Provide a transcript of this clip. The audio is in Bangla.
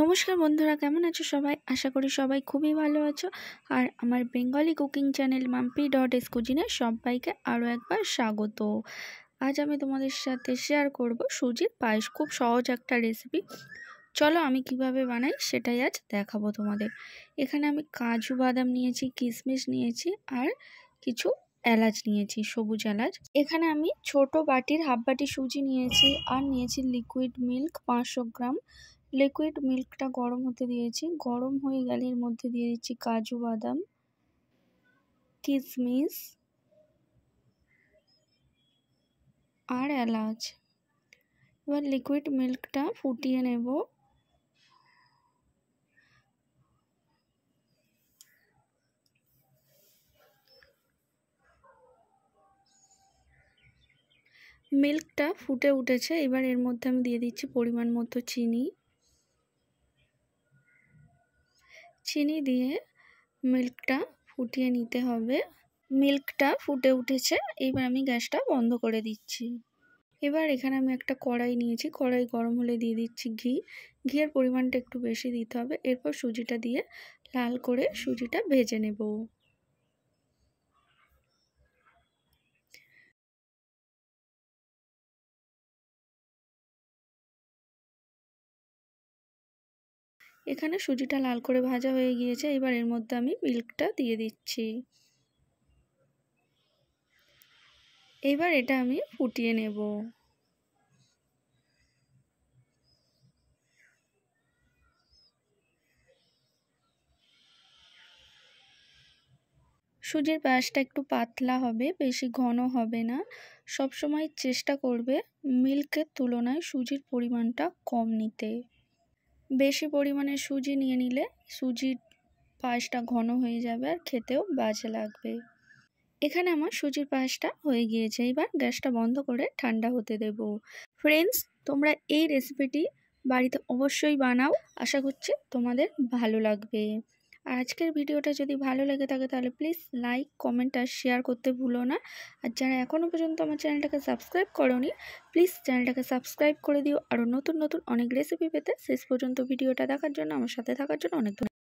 নমস্কার বন্ধুরা কেমন আছো সবাই আশা করি সবাই খুবই ভালো আছো আর আমার Bengali cooking channel Mampi dot S কুজিনে সবাইকে আরও একবার স্বাগত আজ আমি তোমাদের সাথে শেয়ার করব সুজির পায়েস খুব সহজ একটা রেসিপি চলো আমি কিভাবে বানাই সেটাই আজ দেখাবো তোমাদের এখানে আমি কাজু বাদাম নিয়েছি কিশমিশ নিয়েছি আর কিছু এলাচ নিয়েছি সবুজ এলাচ এখানে আমি ছোট বাটির হাফ বাটি সুজি নিয়েছি আর নিয়েছি লিকুইড মিল্ক পাঁচশো গ্রাম লিকুইড মিল্কটা গরম হতে দিয়েছি গরম হয়ে গেলে এর মধ্যে দিয়ে দিচ্ছি কাজু বাদাম কিশমিশ আর এলাচ এবার লিকুইড মিল্কটা ফুটিয়ে নেব মিল্কটা ফুটে উঠেছে এবার এর মধ্যে আমি দিয়ে দিচ্ছি পরিমাণ মতো চিনি চিনি দিয়ে মিল্কটা ফুটিয়ে নিতে হবে মিল্কটা ফুটে উঠেছে এবার আমি গ্যাসটা বন্ধ করে দিচ্ছি এবার এখানে আমি একটা কড়াই নিয়েছি কড়াই গরম হলে দিয়ে দিচ্ছি ঘি ঘিয়ের পরিমাণটা একটু বেশি দিতে হবে এরপর সুজিটা দিয়ে লাল করে সুজিটা ভেজে নেব এখানে সুজিটা লাল করে ভাজা হয়ে গিয়েছে এবার এর মধ্যে আমি মিল্কটা দিয়ে দিচ্ছি এবার এটা আমি ফুটিয়ে নেব সুজির পায়েসটা একটু পাতলা হবে বেশি ঘন হবে না সব সময় চেষ্টা করবে মিল্কের তুলনায় সুজির পরিমাণটা কম নিতে বেশি পরিমাণে সুজি নিয়ে নিলে সুজির পায়েসটা ঘন হয়ে যাবে আর খেতেও বাজে লাগবে এখানে আমার সুজির পায়েসটা হয়ে গিয়েছে এবার গ্যাসটা বন্ধ করে ঠান্ডা হতে দেব ফ্রেন্ডস তোমরা এই রেসিপিটি বাড়িতে অবশ্যই বানাও আশা করছি তোমাদের ভালো লাগবে আজকের ভিডিওটা যদি ভালো লেগে থাকে তাহলে প্লিজ লাইক কমেন্ট আর শেয়ার করতে ভুলো না আর যারা এখনও পর্যন্ত আমার চ্যানেলটাকে সাবস্ক্রাইব করনি প্লিজ চ্যানেলটাকে সাবস্ক্রাইব করে দিও আরও নতুন নতুন অনেক রেসিপি পেতে শেষ পর্যন্ত ভিডিওটা দেখার জন্য আমার সাথে থাকার জন্য অনেক